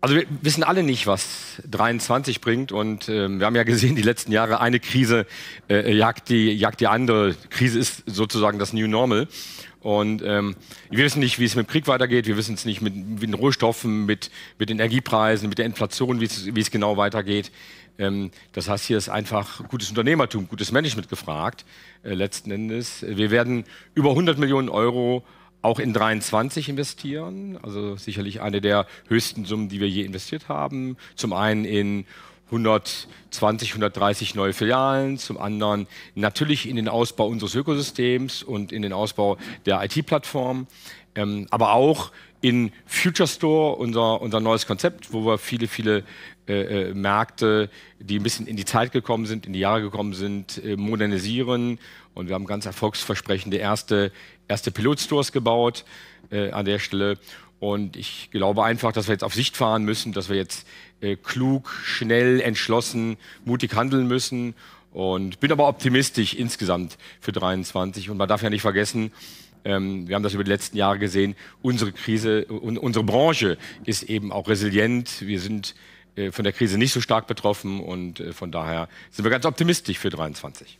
Also wir wissen alle nicht, was 23 bringt und äh, wir haben ja gesehen, die letzten Jahre eine Krise äh, jagt, die, jagt die andere. Krise ist sozusagen das New Normal. Und ähm, wir wissen nicht, wie es mit dem Krieg weitergeht, wir wissen es nicht mit, mit den Rohstoffen, mit, mit den Energiepreisen, mit der Inflation, wie es, wie es genau weitergeht. Ähm, das heißt, hier ist einfach gutes Unternehmertum, gutes Management gefragt, äh, letzten Endes. Wir werden über 100 Millionen Euro auch in 23 investieren, also sicherlich eine der höchsten Summen, die wir je investiert haben. Zum einen in 120, 130 neue Filialen, zum anderen natürlich in den Ausbau unseres Ökosystems und in den Ausbau der IT-Plattform. Ähm, aber auch in Future Store, unser, unser neues Konzept, wo wir viele, viele äh, äh, Märkte, die ein bisschen in die Zeit gekommen sind, in die Jahre gekommen sind, äh, modernisieren. Und wir haben ganz erfolgsversprechende erste, erste Pilotstores gebaut äh, an der Stelle. Und ich glaube einfach, dass wir jetzt auf Sicht fahren müssen, dass wir jetzt äh, klug, schnell, entschlossen, mutig handeln müssen. Und bin aber optimistisch insgesamt für 23. Und man darf ja nicht vergessen, ähm, wir haben das über die letzten Jahre gesehen, unsere Krise, unsere Branche ist eben auch resilient. Wir sind äh, von der Krise nicht so stark betroffen und äh, von daher sind wir ganz optimistisch für 23.